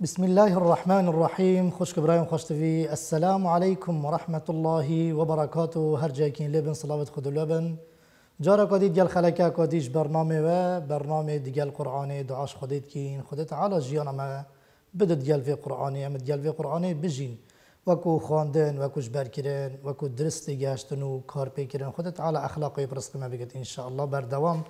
بسم الله الرحمن الرحيم خوش كبرايم خوش تفي السلام عليكم ورحمة الله وبركاته هر جاكين لبن صلاة خدو لبن جارة قديد ديال خلقا قديش برنامه و برنامه ديال قرآن دعاش خديد كين خديت على جيانا ما بدد ديال في قرآن اما ديال في قرآن بجين وكو خواندن وكو جبر كرن وكو درس كار بي بيكرن خديت على أخلاقي برسكما بقت إن شاء الله بردوام دوام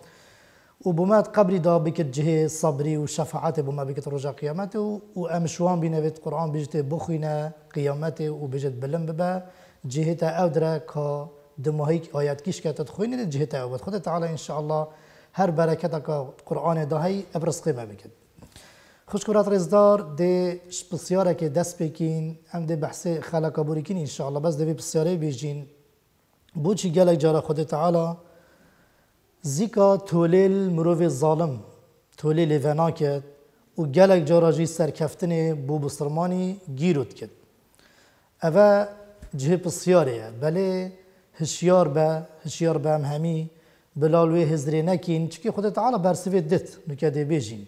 و بمات قبري دا بكت جهه صبري وشفاعته بما بكت رجا قيامته وامشوان بنبت قرآن بجت بخينا قيامته وبجت بلم ببا جهه او درا دمهيك آيات كيش كتت خوين جهه او خد تعالى ان شاء الله هر برکتك قرآن دا هي ابرز قيمه بكت خوشکرات رزدار د بسیاره که دست بکین هم د بحث خلق بوریکین ان شاء الله بس د بسیاره بیجین بو چی گلک جارا خود تعالی زیکا تولیل مروی ظالم تولیل وناکت و گلک جارا سرکفتن بو بسرمانی گیرود کرد اوه جه پسیاره بله هشیار به هشیار به هم همی بلالوی هزره نکین چکی خود تعالی برسوی دت نکده بیجین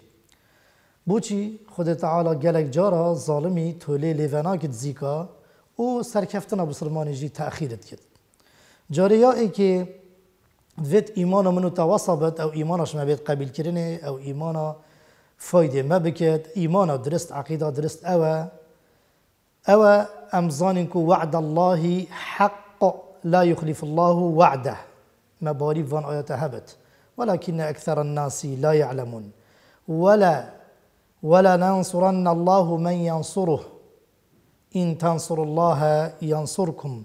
بوچی خود تعالی گلک جارا ظالمی تولیل لیونا زیکا و سرکفتن بسرمانی جی تأخیرت کد. جاریه ای که دوید إيمانا منو توصبت او إيمانا شما بيت قبیل كرني او إيمانا فايدة ما بكت إيمانا درست عقيدة درست او او امزان کو وعد الله حق لا يخلف الله وعده ما باری فان هبت ولكن اكثر الناس لا يعلمون ولا ولا ننصرن الله من ينصره إن تنصر الله ينصركم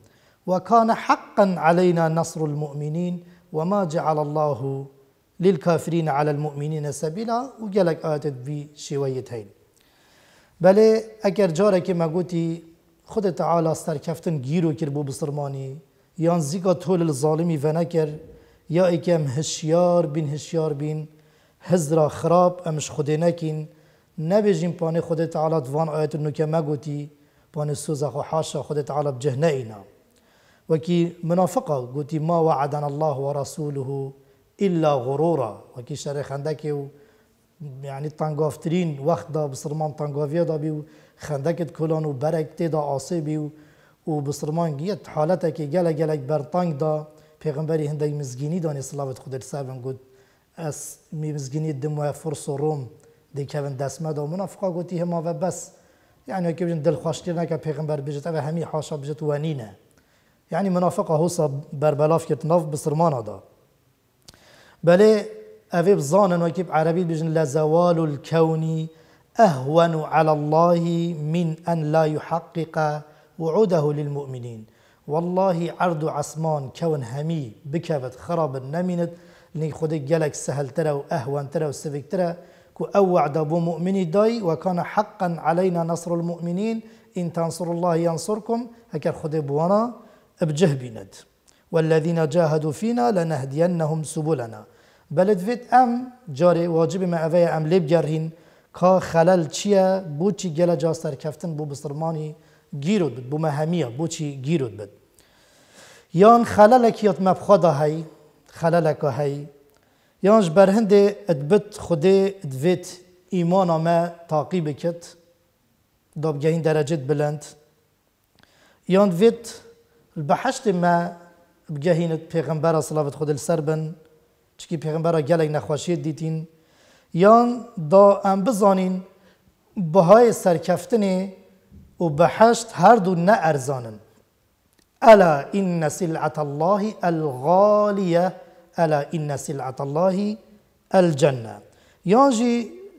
وكان حقا علينا نصر المؤمنين وما جعل الله للكافرين على المؤمنين سبيلا وقالك آتت بشويتين بل اگر جاره که مگوتی خود تعالی سرکفتن گیرو کر بو بسرمانی یان زیگا طول ظالمی و نکر یا اکم هشیار بین هشیار بین هزرا خراب امش خود نکین نبیجیم پانه خود تعالی دوان آیت نو که مگوتی پانه سوزا خو حاشا خود تعالی بجه وكي منافقة قوتي ما وعدنا الله ورسوله إلا غرورا وكي شريخ عندك يعني تنقافترين وقت دا بسرمان تنقافية دا بيو خندك كلان وبرك تدا عاصي بيو وبصرمان جيت حالتك جلا جلا برطانك دا پیغمبری هندگ مزگینی دانی صلاوت خود در سابن گود از می مزگینی دمو فرس و روم دی کهون دسمه دا منافقا گوتی هما و بس یعنی هكي بجن دل خوش نکه پیغمبر بجت او همی حاشا بجت وانينا يعني منافقه هوسا بربلاف كت ناف بسرمانه دا بله أبيب بزانن وكيب عربي بجن لزوال الكون اهون على الله من ان لا يحقق وعوده للمؤمنين والله عرض عصمان كون همي بكبت خراب نمينت لني خدي جلك سهل ترى واهون ترى وسفك ترى كو اوعد ابو مؤمني داي وكان حقا علينا نصر المؤمنين ان تنصر الله ينصركم هكذا خدي بوانا بجه بيند والذين جاهدوا فينا لنهدينهم سبلنا بلد فيت ام جاري واجب مع اوي ام لب جارين كا خلل تشيا بو جلا جاستر كفتن بو بسرماني جيرود بو مهميه بو جيرود بد يان خللك يت مبخدا هي خللك هي يانش برهند ادبت خدي ادفيت ايمان ما تعقيب كت دابگهين درجه بلند يان فيت ما مە بگەهینت پێغمبەرە سلاوت خودل سەر سربن چکی پێغمبەرە گەلێک نەخۆشیت دیتین يان دا ام بزانين بهاي سركفتني و بحشت هر دو نارزانن ألا إن سلعة الله الغالية ألا إن سلعة الله الجنة يانجي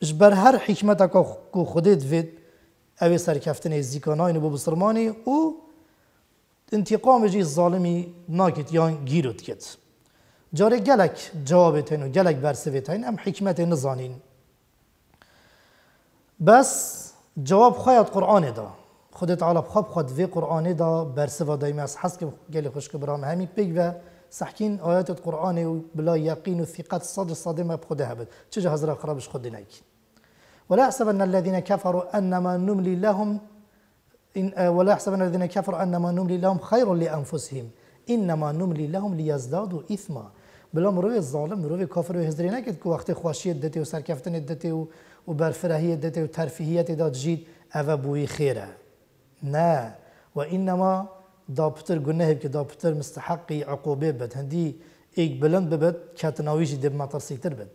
جبر هر حكمتك خودت فيد أو سركفتني و وببصرماني و انتقامجی ظالمی ناکت یان گیرد کت جاره گلک جوابتین و گلک برسویتین ام حکمت نزانین بس جواب خواهد قرآن دا خود تعالی بخواب خود وی قرآن دا برسوا دایم از حس که گلی برام همی پیگ و سحکین آیات قرآن و بلا یقین و ثقت صدر ما بخدها هبد چجا حضر خرابش خود ولا ولا أن الذين كفروا انما نملي لهم إن آه، ولا يحسبن الذين كفروا أنما نملي لهم خير لأنفسهم إنما نملي لهم ليزدادوا إثما بلا مروي الظالم مروي کافر و هزری كو وقت خواشية خواشی دته و سرکفتن دته و و برفرهی دته و ترفیهیت داد جید او بوی خیره نه و اینما دا پتر گناه عقوبه بد هندي إيك بلند ببد كاتناويش دب مترسیتر بد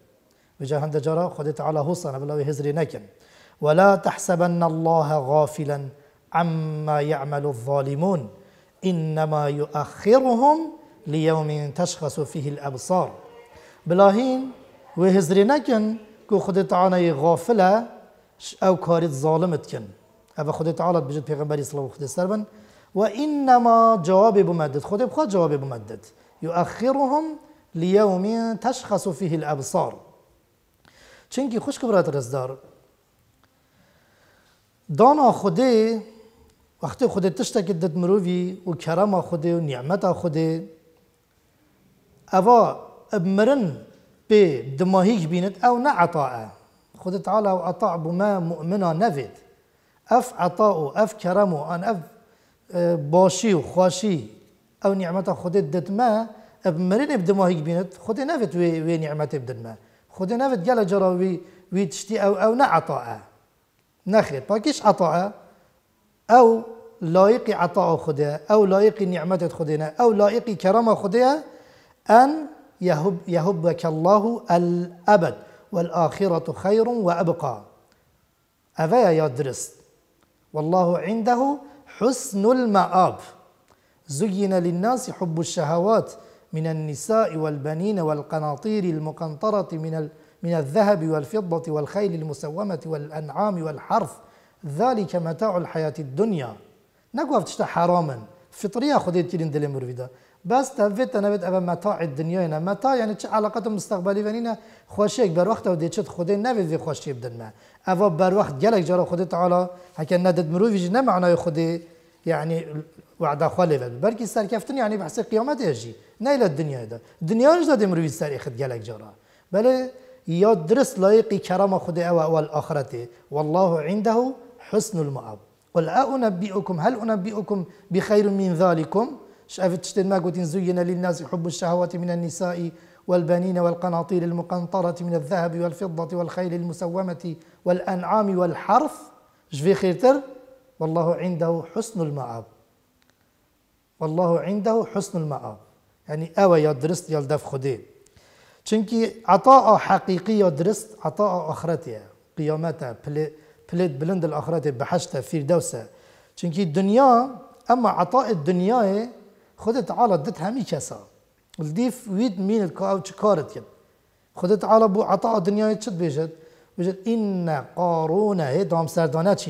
و جا هند جرا خود تعالی حسن بلاوی هزری نکن ولا تحسبن الله غافلا عما يعمل الظالمون إنما يؤخرهم ليوم تشخص فيه الأبصار بلاهين وهزري كو خد تعالى غافلة أو كارت ظالمتكن كن أبا خد تعالى بجد پیغمبر صلى الله عليه وسلم وإنما جواب بمدد خد بخوا جواب بمدد يؤخرهم ليوم تشخص فيه الأبصار چنكي خوش کبرات رزدار دانا خوده وقتی خود تشت که دت مروی و کرم خود و نعمت خود اوا ابمرن به دماهیک بیند او نه عطاء خود تعالی و بو ما مؤمنا نفید اف عطا و اف کرم و ان اف اه، باشی و خواشی او نعمت خود دت ما ابمرن دماهیک بیند خود نفید و نعمت بدن ما خود نفید گله جراوی وی تشتی او او نه عطاء نخیر پاکیش عطاء او لائق عطاء خدا او لائق نعمت خدا او لائق كرم خدا ان يهب يهبك الله الابد والآخرة خير وأبقى أفايا يا درس والله عنده حسن المآب زين للناس حب الشهوات من النساء والبنين والقناطير المقنطرة من من الذهب والفضة والخيل المسومة والأنعام والحرث ذلك متاع الحياة الدنيا نگفت فتشتا حراما فطرية خديت كلين دلي مرويدا بس تفيت نبت أبا متاع الدنيا هنا متاع يعني تش علاقات مستقبلي ونينا خوشيك بر وقت ودي چت خدي نبت في خوشي بدن ما أبا بر وقت جالك جرا خدي تعالى هكا ندد مرويج نمعنا معناه يعني وعد خالي بركي سار كفتن يعني بحسي قيامات يجي نيل الدنيا هذا الدنيا ايش دي مروي سار يخد جالك جرا بل يا درس لائقي كرامة خدي أو والآخرته والله عنده حسن المآب قل أنبئكم هل أنبئكم بخير من ذلكم شافت تشتن ما زين للناس حب الشهوات من النساء والبنين والقناطير المقنطرة من الذهب والفضة والخيل المسومة والأنعام والحرف جفي خيرتر والله عنده حسن المآب والله عنده حسن المآب يعني أوى يا درست يا لدف خدي عطاء حقيقي يا درست عطاء أخرتها قيامتها بلد بلند الآخرات بحشتة فردوسة چونكي الدنيا أما عطاء الدنيا خود تعالى دت همي كسا الديف ويد مين الكاو تشكارت يب خود تعالى بو عطاء الدنيا تشد بيجد بيجد إن قارون هي دوم سردانة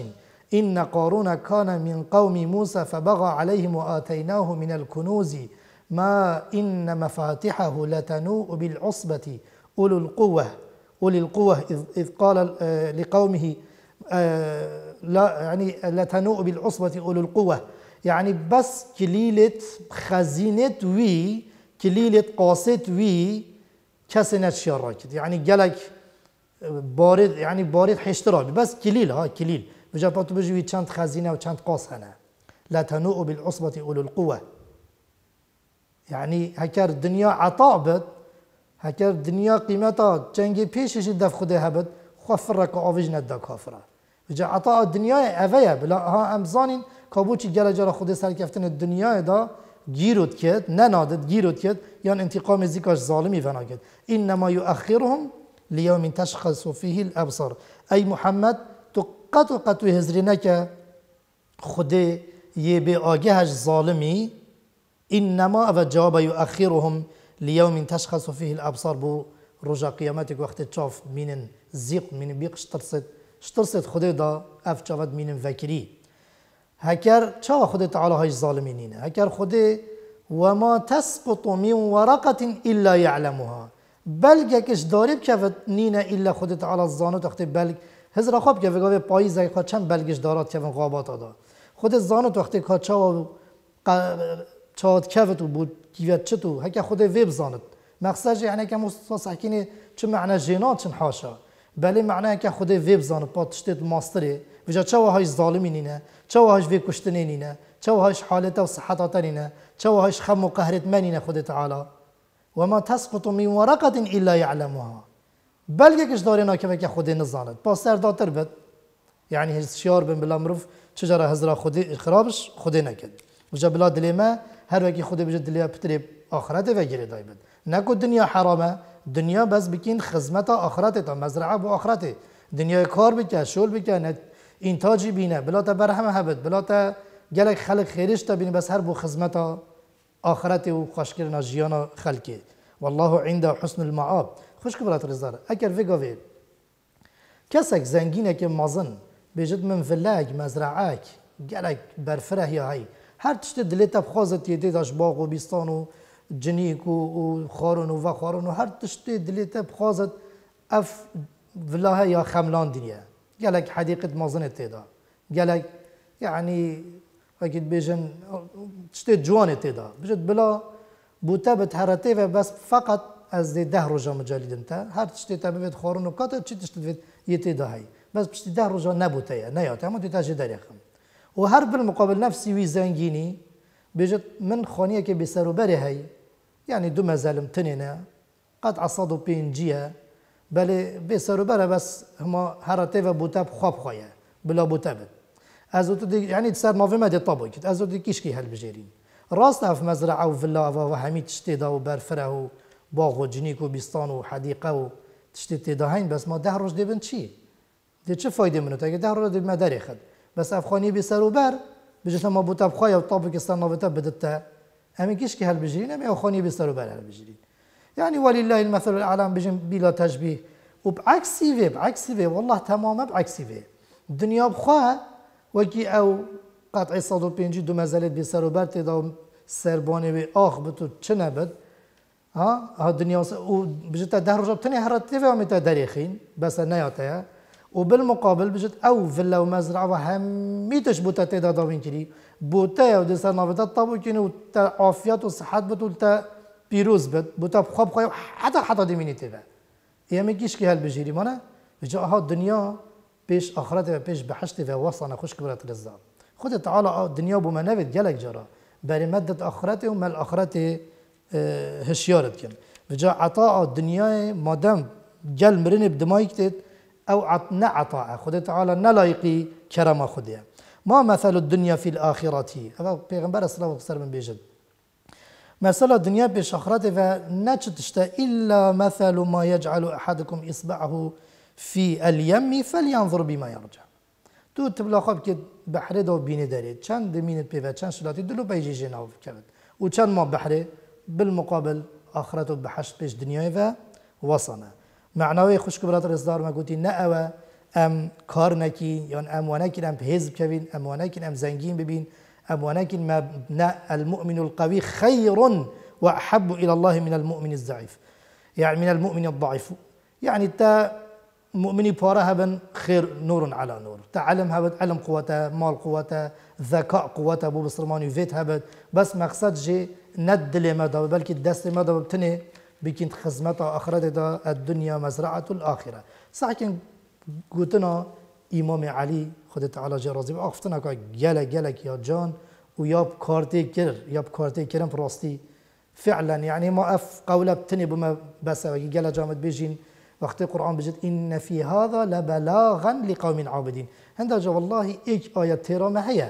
إن قارون كان من قوم موسى فبغى عليهم وآتيناه من الكنوز ما إن مفاتحه لتنوء بالعصبة أولو القوة أولي القوة إذ قال آه، لقومه آه، لا يعني لا تنوء بالعصبة أولو القوة يعني بس كليلة خزينة وي كليلة قاسة وي كسنة شاركت يعني جلك آه، بارد يعني بارد حشترا بس كليل ها كليل بجاباتو بجوي چند خزينة و چند قاس لا تنوء بالعصبة أولو القوة يعني هكار الدنيا عطاء بد هكار الدنيا قيمتها چنگي پیشش دف خدها بد خفرك أوفيجنا الدك كافره جا عطا دنیای اوه بلا ها امزانین کابوچی گره جارا خود سرکفتن دنیای دا گیرود کد ننادد گیرود کد یان انتقام زیکاش ظالمی فنا کد انما یؤخرهم لیوم تشخص فیه الابصار ای محمد تو قطو قطو هزری نکه خود یه به آگهش ظالمی انما او جواب یؤخرهم لیوم تشخص فیه الابصار بو رجا وقت چاف مینن زیق من بیقش ترسد شترست خود دا اف چاوت مینم وکری هکر چا خود تعالی های ظالمینینه هکر خود ما تسقط من ورقت الا يعلمها بلگ کش داریب که نینه الا خود تعالی زانو تخته بلگ هزرا خواب که پای پایی زگ خواد چند بلگش دارات که غابات آده خود زانو تخته که چا که تو بود کیوت چتو هکر خود ویب زاند مقصد یعنی که مستوصحکینی چه معنی جنات چن بله معناه که خود ویب زن پا تشتید ماستره و چه و وهاش ظالمی نینه چه و وهاش وی کشتنی نینه چه و وهاش حالت و صحت نینه چه و وهاش خم و قهرت منی نه خود تعالا و ما تسقط می ورقت ایلا یعلمها بلکه کش داری نه که خود نزاند پا سر داتر بد یعنی هز شیار بن بلا مروف چجاره هزرا خود خرابش خود نکد و جا بلا دلیمه هر وکی خود بجد دلیمه پتری آخرت و گیره دای بد نکو دنیا حرامه دنیا بس بکین خدمت آخرت تا مزرعه با آخرت دنیا کار بکه شول بکه این تاجی بینه بلا تا برهم هبت بلا تا گلک خلق خیرش تا بینه بس هر بو خدمت آخرت و خوشکرنا جیان خلقی والله عند حسن المعاب خوش که برات رزدار اگر وگاوی کسک زنگینه که مازن بیجد من فلک مزرعک گلک برفره یا هی هر تشت دلیت بخوازت یه دیداش باغ و بیستان و جنيك وخورن وفخورن وهر تشتي دليتا بخازت اف فلاها يا خملان دنيا قالك حديقة مازن تيدا قالك يعني اكيد بيجن تشتي جوان تيدا بجد بلا بوتابة هرتيفة بس فقط از ده روزا مجالد انت هر تشتي تبيت خورن وقت تشتي تشتي يتي دهي بس بشتي ده روزا نبوتيا نيا تمام تتاجي داريخم وهر بالمقابل نفسي وي زنجيني بجد من خانيه كي بسروبري هي يعني دو زالم تنينا قد عصادو بين جيا بلي بيسارو برا بس هما هر بوتاب خواب خويا بلا بوتاب ازو تدي يعني سر ما ما دی طابو کت ازو تو كيشكي هل بجرین راس مزرعه وفيلا فلا و حمید شتی دا وجنيك برفره وحديقة باغ هين بس ما ده روز دیبن چی دي تشي فايدة منو تا ده روز دی ما داري خد بس افخاني بيسارو بر بجسم ما بوتاب خويا وطابو طابو کستان بوتاب بدتا همین کیش که هل بجرین همین خوانی بسر و بر هل بجرین يعني ولله المثل الاعلى بجن بلا تشبيه وبعكسي في بعكسي في والله تماما بعكسي في الدنيا بخوها وكي او قطع صد و بينجي دو مازالت بسر و برتي دو سرباني بي اخ بتو تشنبت ها ها الدنيا و بجتا دهر جبتني هرات تيفي ومتا تاريخين بس نياتها وبالمقابل بجد او فيلا ومزرعه وهميتش بوتاتي دا داوين بوتاي بوتايا ودي صنافتا طابو كينو تا عافيات وصحات بت وتا بيروز بت بوتا بخوا بخوا حتى حتى دي ميني يا ما كيش كي هالبجيري مانا بجا ها الدنيا آه، بيش اخرات بيش بحشتي في وصلنا خوش كبرت رزا خد تعالى الدنيا آه، بو منافت جالك جرا بري مادة اخراتي وما الاخرتي آه، هشيارت كن بجا عطاء الدنيا مادام جال مرني بدمايك او نه عطاء خود تعالی نلایقی کرم خدای ما مثل الدنيا في الاخرة اما پیغمبر صلی الله علیه و من بیجد مثل الدنيا پیش آخرت و نچتشتا الا مثل ما يجعل احدكم اصبعه في اليم فلينظر بما يرجع تو تبلا خواب که بحره دو بینه دارید چند مینت پیوه چند شلاتی دلو پیجیجی جناو کرد و چند ما بحره بالمقابل آخرت و بحشت پیش دنیای و وصنه معناوی خوشک برات رزدار ما گوتی نه اوه ام کار نکی یا ام ونکن ام حزب کبین ام ونکن ام زنگین ببین ام ونکن ما نه المؤمن القوي خير واحب الى الله من المؤمن الضعيف يعني من المؤمن الضعيف يعني تا مؤمن بارا هبن خير نور على نور تعلم هبت علم قوته مال قوته ذكاء قوته ابو بصرمان فيت هبت بس مقصد جي ند لما بلكي الدست لما بتني بکین خدمت آخرت دا الدنیا مزرعه الاخره ساکن گوتنا امام علی خود تعالی جل راضی آفتنا آه، که گله گله یا جان و یا کارتی کر یا کارتی کرم راستی فعلا يعني ما اف قوله بتني بما بس قال جامد بيجين وقت القرآن بجد إن في هذا لبلاغا لقوم عابدين هندا جو والله إيك آية تيرا معايا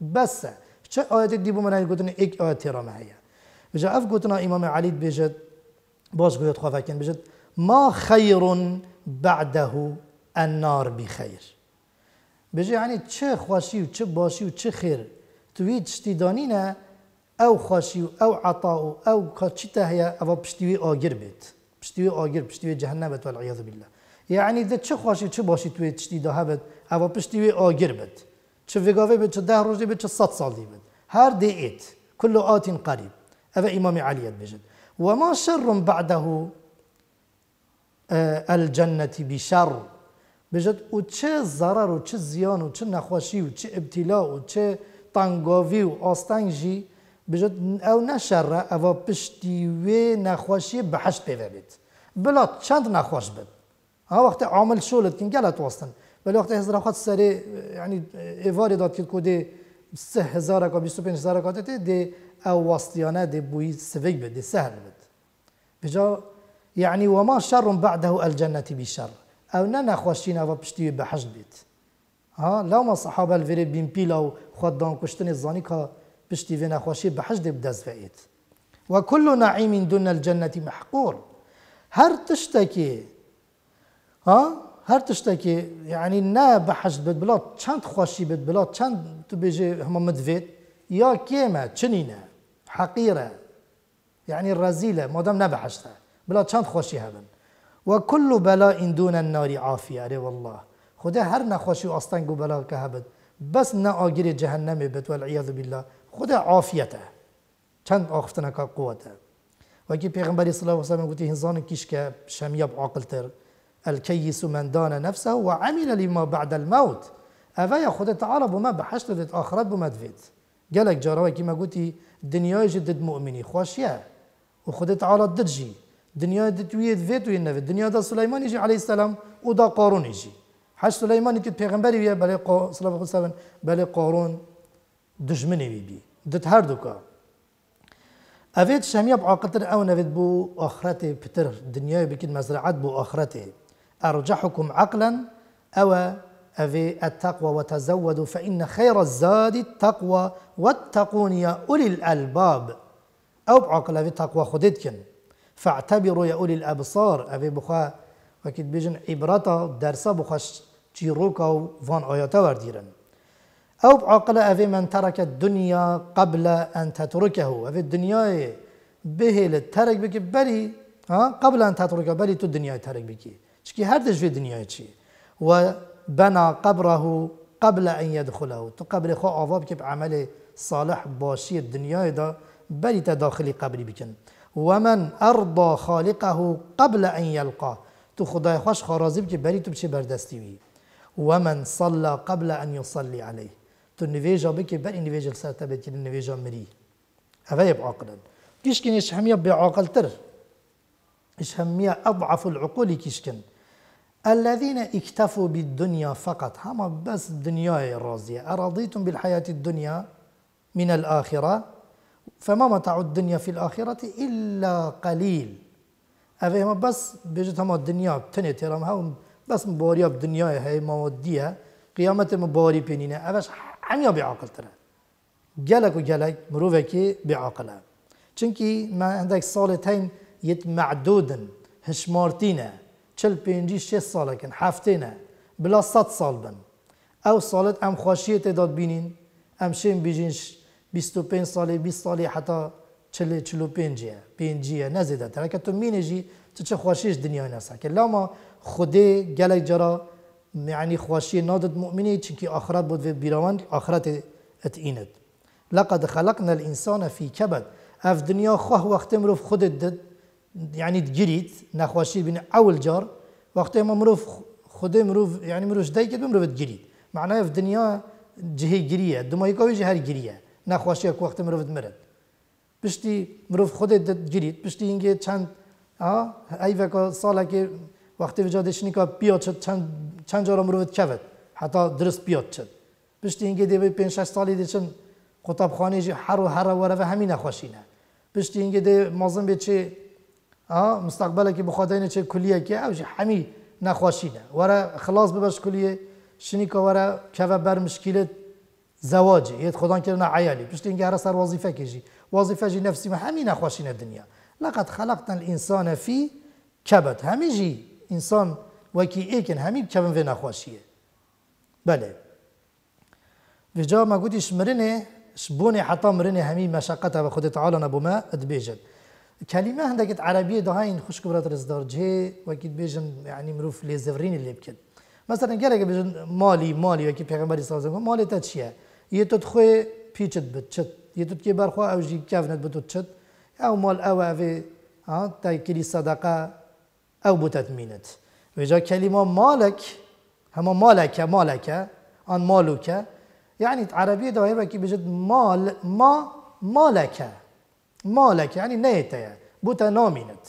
بس شا آية دي بمنا يقولون إيك آية تيرا معايا جا أف قلتنا إمام علي بجد باز گوید خواه فکن بجد ما خیر بعده النار بخیر بجي يعني چه خواسي و چه باسي و چه خير توي تشتي دانينا او خواسي و او عطاء و او كاتشتا هي او بشتوي آگر بيت بشتوي آگر بشتوي جهنم بيت والعياذ بالله يعني ده چه خواسي و چه باسي توي تشتي ده بيت او بشتوي آگر بيت چه وگاوه بيت چه ده روز بيت چه صد سال دي بيت هر دي ايت كل آت قريب او امام علي بجد وما شر بعده الجنة بشر بجد و چه ضرر و چه زیان و چه نخوشی و چه ابتلا و چه تنگاوی و آستنگی بجد او نشر او پشتی و نخوشی بحشت پیوه بید بلا چند نخوش بید ها وقت عامل شولت کن گلت وستن ولی وقت هزار خود سری یعنی ایواری داد که کده سه هزار کا بیست و پنج هزار کا ده او واسطيانه دي بوي سفيك بدي سهل بد بجا يعني وما شر بعده الجنة بشر او نانا خوشينا وبشتي بشتي بحج بيت ها لو ما صحابه الفيري بين بيلو خد دان كشتني زانيكا بشتي فينا خوشي بحج دي بدز فايت وكل نعيم دون الجنة محقور هر تشتكي ها هر تشتكي يعني نا بحج بد بلا شان خوشي بد بلا شان تو بيجي هم مدفيت يا كيما تشنينه حقيرة يعني الرزيلة مادام نبحشتها بلا تشان خوشي هبن وكل بلاء دون النار عافية ري والله خدا هر نخوشي أستنگو بلا كهبت بس نآگير جهنم بت والعياذ بالله خدا عافيته چند آخفتنا قوته وكي پیغمبري صلى الله عليه وسلم قلت هنزان كيشك شميب عقل تر الكيس من دان نفسه وعمل لما بعد الموت أفايا خدا تعالى بما بحشت اخرت بما دفيت قالك جراوي ما قلتي دنیای جد مؤمنی خواشیه و خودت عالت درجی دنیا تویت ویت وی نوید دنیا دا سلیمان ایجی علیه السلام و دا قارون ایجی حش سلیمان ایتید پیغمبری ویه بله قا... صلی اللہ علیه بله قارون دجمنی وی بی دت هر دوکا اوید شمیاب عاقتر او نوید بو آخرت پتر دنیای بکید مزرعت بو آخرته ارجحكم عقلا او أفي التقوى وتزودوا فإن خير الزاد التقوى واتقون يا أولي الألباب أو بعقل أفي تقوى خدتكن فاعتبروا يا أولي الأبصار أفي بخا وكيد بيجن عبرتا درسا بخش جيروكا وفان آياتا ورديرن أو بعقل أفي من ترك الدنيا قبل أن تتركه أفي الدنيا بهل ترك بك بلي ها قبل أن تتركه بلي تو الدنيا ترك بك شكي هردش في الدنيا شي و بنى قبره قبل أن يدخله تو قبر خو آواب که عمل صالح باشي الدنيا دا بری تا داخلی قبری بکن و من ارضا خالقه قبل ان یلقاه تو خدای خوش خارازی که بری تو بچه بردستی وی و من صلى قبل ان يصلي عليه تو نویجا بکی بری نویجا سر تا بکی نویجا مری اوه بعاقلن كيشكن اش همیه بعاقل تر اش همیه اضعف العقول كن الذين اكتفوا بالدنيا فقط هما بس الدنيا راضية أرضيتم بالحياة الدنيا من الآخرة فما متاع الدنيا في الآخرة إلا قليل أفي هم بس بيجت هما الدنيا تنت رام هم بس مبارية بالدنيا هي مودية قيامة مباري بينينا أفش عنيا بعقل ترى جالك وجالك مروفك بعقلها چونكي ما عندك صالتين يتمعدودا هشمارتينه چل ساله کن هفته نه بلا صد سال بن او ساڵت ام خۆشیە داد بینین ئەم شێن بیژینش 25 ساله 20 ساڵی حتا چل چلو پنجیه پێنجە تر که تو مینجی تو چه دنیا دنیای که لاما خودێ گەلێک جرا معنی خۆشیە نادت مؤمنی آخرت بود و بێ آخرت ات ایند لقد خلقنا الإنسان في كبد اف دنیا خواه وقت مرو خودت دد یعنی گیرید نخواشی بین اول جار وقتی ما مروف خود مروف یعنی مروش دای که مروف گیرید معنای في دنیا جهه گیریه دمای کوی جهر گیریه نخواشی که وقتی مروف مرد پشتی مروف خود گیرید پشتی اینکه چند ها ای وکا سالا که وقتی وجا دشنی که پیاد شد چند چند جارا مروف کفت حتی درست پیاد شد پشتی اینکه دیوی 5 6 سالی دیشن کتابخانه جی هر و هر و همین نخواشینه پشتی اینکه دی مازن به چه آه، مستقبلێکی بخواتینە آه، چێ کولیەکی ئەوژ هەمی نەخواشینە ورا خلاص ببش کولیە شنیکە وەرە کەە بەرمشکیلت زەواجی هێت خۆدان کردنا عیالی وظيفة كيجي وظيفة جي نفسي نفسی هەمی نەخواشینە دنیا لقد خلقنا الإنسان في كبد جي إنسان وكي إيكن همي كبن في نخواشية بله في ما قلتش مرنه شبوني حتى مرنه همي مشقتها بخد تعالى نبو ما ادبيجد كلمة هندگیت عربية دهين خوش برات رزدار جه وكيد بيجن يعني مروف لیزورین اللي کرد مثلا اگر اگه بیشن مالي مالی وکی پیغمبری صلی الله عليه وسلم مالي یه يتوت خوي پیچت بتشت يتوت كي بارخوا او جي كافنت کفنت بد او مال او اوه ها آه، تا کلی صدقه او بوتت مينت ويجا كلمة مالك هما مالك مالك آن مالوك يعني عربية دهين هيبقى بيجن مال ما مالك مالك يعني نيته يعني بوتا نامينت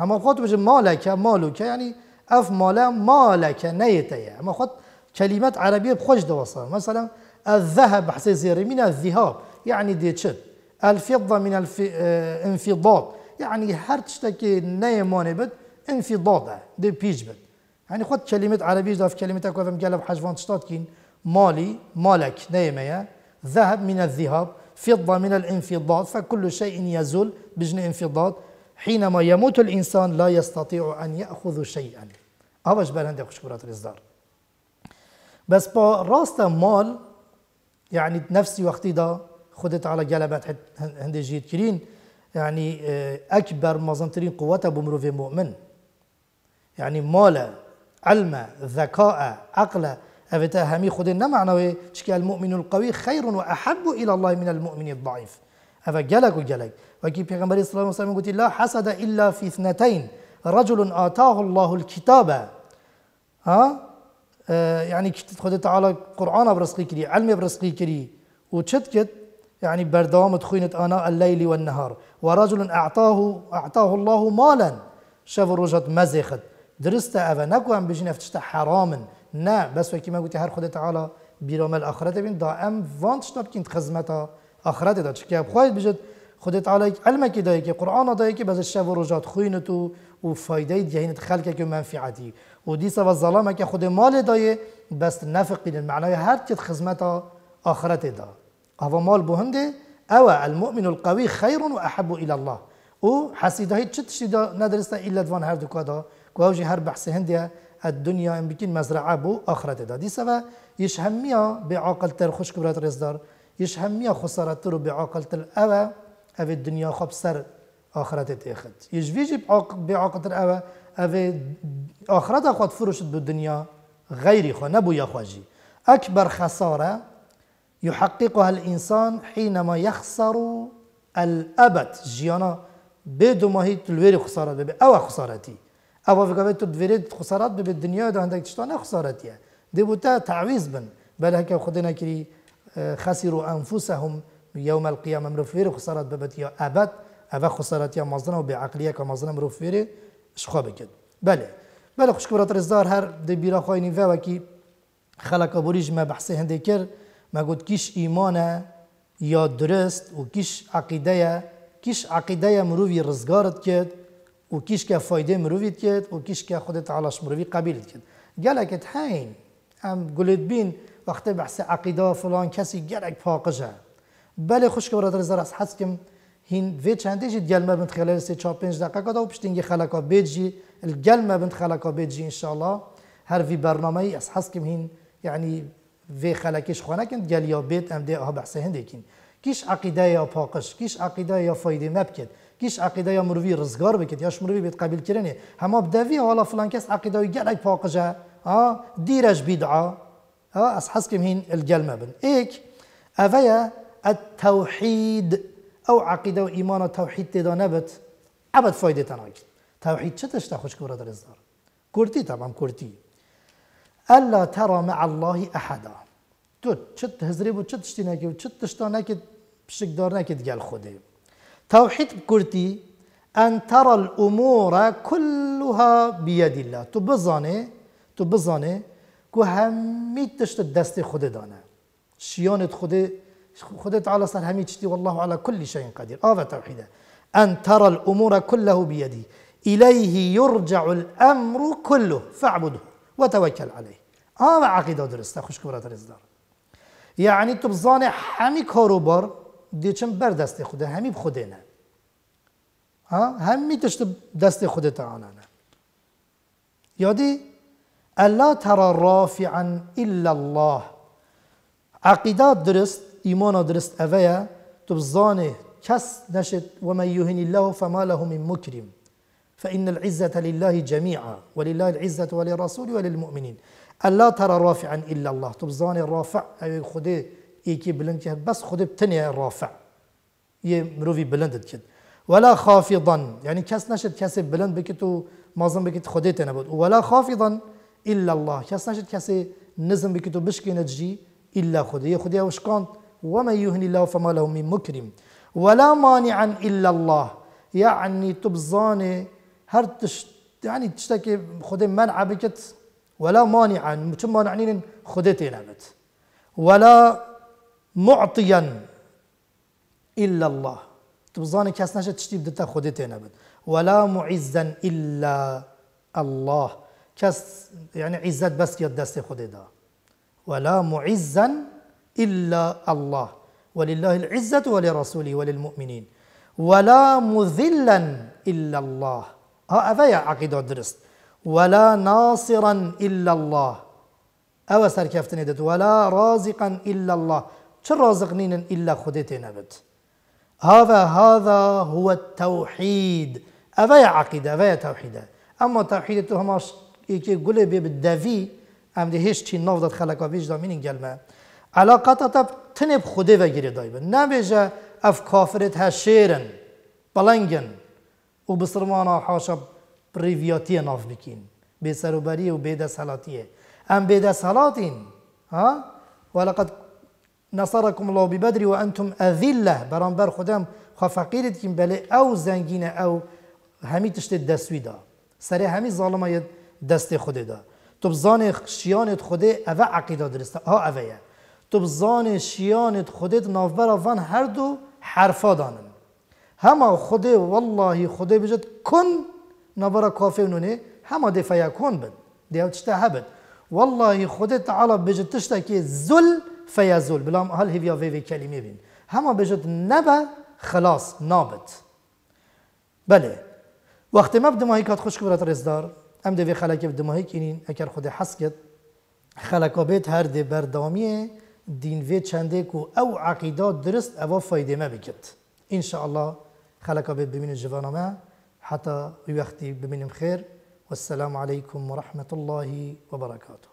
اما خط بجي مالك مالك يعني اف مالا مالك نيته يعني اما خط كلمات عربيه بخش دوصا مثلا الذهب حسي زيري من الذهاب يعني ديتشت الفضه من الانفضاض آه، يعني هر تشتكي نيموني بد انفضاضه دي بيج بد يعني خط كلمات عربية ده في كلمة أكو ذم قلب تشتاتكين مالي مالك نيمة يعني. ذهب من الذهاب فضة من الانفضاض فكل شيء يزول بجن انفضاض حينما يموت الإنسان لا يستطيع أن يأخذ شيئا أوش أه، بلند خوشبرات رزدار بس با راست مال يعني نفسي وقتي دا خدت على جلبات هندي جيت كرين يعني آه، أكبر مظنترين قوته في مؤمن يعني ماله علمه ذكاء عقله اویت همي خود نمعنوی چکی المؤمن القوي خير و احب الى الله من المؤمن الضعيف او جلق و گلگ و کی صلى الله عليه وسلم گوتی لا حسد الا في اثنتين رجل آتاه الله الكتاب ها یعنی آه، يعني خود تعالى قرآن برسقي كري علم برسقي كري و چت يعني بردوام تخينت آناء الليل والنهار ورجل أعطاه أعطاه الله مالا شاف رجت مزيخت درست أفا نكو أم بجين افتشت حراما نه بس وکی ما گوتی هر خود تعالی بیرامل آخرت بین دائم وانتش نبکین خدمت آخرت دا چکی خواهید بجد علم کی علمك دايك قرآن دايك بس فایده ورجات خينتو وفايدة منفعتی و دیس و سوا ظلامك خود مال داي بس نفق بين معنای هر تيت خدمت آخرت دا هو مال بهند أو المؤمن القوي خير وأحب إلى الله و حسيده چه تشتي ندرسنا إلا دوان هر دو كادا كواجي هر بحث هندية الدنيا بكين مزرعه بو اخرته دا ديسا يش هميا بعقل تر خوش كبرت رزدار يش هميا خساره تر بعقل تر اوا او الدنيا خب سر اخرته تاخد يش فيجي بعقل تر اوا او اخرته خد فرشت بالدنيا غيري خو نبو يا خواجي اكبر خساره يحققها الانسان حينما يخسر الابد جيانا بدو ماهي تلويري خساره بي او خسارتي اوا في قبل تدفيريت خسارات الدنيا ده عندك تشتانا خسارات يعني دي بوتا تعويز بن بل هكا خدنا كري آه، خسروا انفسهم يوم القيامه مرفير خسارات ببت يا ابد ابا خسارات يا مظنه وبعقليه كمظنه مرفير شخا بكد بله بله خشكورة رزدار هر دي بيرا خايني وكي خلق بوريج ما بحثي هنده كر ما قد كيش ايمانه يا درست وكيش عقيده كيش عقيده مروفي رزقارت كد و کیش که فایده مروید کرد و کیش که خود علاش مروی قبیل کرد گلکت هین ام گلید بین وقتی بحث عقیده فلان کسی گلک پاقشه بله خوش که برادر زر از حس کم هین وی چندیش گلمه بند خلال سه چار پنج دقیقه کده و پشتینگی خلقا بیجی بند خلقا بیجی انشاءالله هر وی برنامه ای از حس کم هین یعنی وی خلقش خونه کند گل یا بیت ام ده آها بحث هندکین کیش عقیده یا پاقش کیش عقیده یا فایده کرد. کیش عقیده یا مروی رزگار بکید یا شمروی بیت قبول کرنی همه بدوی حالا فلان کس عقیده گلک پاقجه ها ديرج بدعة ها أصحاسكم هين الجلمة بن إيك أفيا التوحيد أو عقيدة وإيمان التوحيد تدا نبت عبد فايدة تناك توحيد شتش تخش كورة الإصدار كورتي طبعا كورتي ألا ترى مع الله أحدا تو شت هزري بو شتيناكي شتي ناكي وشت تشتا بشك دار ناكي تقال خدي توحيد بكرتي أن ترى الأمور كلها بيد الله تو بزاني تو بزاني كو همه تشت دست خود دانا شيانة خود خود تعالى سر همه چیزی والله على كل شيء قدير هذا توحيده أن ترى الأمور كله بيدي إليه يرجع الأمر كله فاعبده وتوكل عليه آه عقيدة درسته خوشکبرات رزدار يعني تو بزانه حمي کاروبار دیشم بر دست خوده همی بخوده نه ها همی تشت دست خود تعالی نه یادی الا ترى رافعا الا الله عقیده درست ایمان درست اویا تو بزانه کس نشد و من یهن الله فما له من مکرم فإن العزة لله جميعا ولله العزة ولرسوله وللمؤمنين ألا ترى رافعا إلا الله تبزاني الرافع أي خديه ئیکی بلند کرد بەس خودی بتنیە ڕافع یه مرۆڤی بلندت کرد ولا خافضا يعني کەس نشد کەسێ بلند بکرد و مازم بکرد خودی تێ نەبوت ولا خافضا إلا الله کەس نشد کەسێ نزم بکرد و بشکێنە جی إلا خودی خودی وشکاند وما يهني الله فما له من مكرم ولا مانعا إلا الله يعني تبزاني هر تشت يعني تشتكي خدي منع بكت ولا مانعا مش مانعنين خدي تينابت ولا معطيا إلا الله تبزاني كاس نشد تشتي بدتا خودتي نبت ولا معزا إلا الله كاس يعني عزت بس يد دست خودتا ولا معزا إلا الله ولله العزة ولرسوله وللمؤمنين ولا مذلا إلا الله ها أفيا عقيدة درست ولا ناصرا إلا الله أو سر كفتني ولا رازقا إلا الله چه رازق نینن الا خودت نبت هذا هذا هو التوحيد اوه عقيدة اوه توحيده اما توحيد تو هماش یکی گله بی بدوی ام ده هیچ چی نو داد خلقا بیج دا مینین گلمه علاقاتا تب تنب خوده و گیره دایبه نبیجه اف کافرت هشیرن بلنگن و بسرمانا حاشا پریویاتی ناف بکین بسروبری و بیده سلاتیه ام بیده سلاتین ها ولقد نصركم الله ببدر وانتم اذله برامبر خدام خوا كم بلي او زنجينه او همي تشت دستوی دا سره همی ظالمه دست خود دا تو بزان شیانت خود او عقيده درسته ها اوه تو بزان شیانت خودت نافبر وان هر دو حرفا دانن هما خود والله خود بجد كن نبرا كافي نونه هما دفعه کن بد دیو تشته هبد والله خود تعالى بجد تشته که ذل فيزول بلام هل هيفيا في كلمه بين هما بجد نبا خلاص نابت بله وقت ما بده ماهي كات خشك رزدار ام دي في خلقه بده ماهي كينين اگر خود حسكت خلاك بيت هر دي برداميه دين في چنده او عقيدات درست او فايده ما بكت ان شاء الله خلاك بيت بمين الجوانا ما حتى وقتي بمين خير والسلام عليكم ورحمه الله وبركاته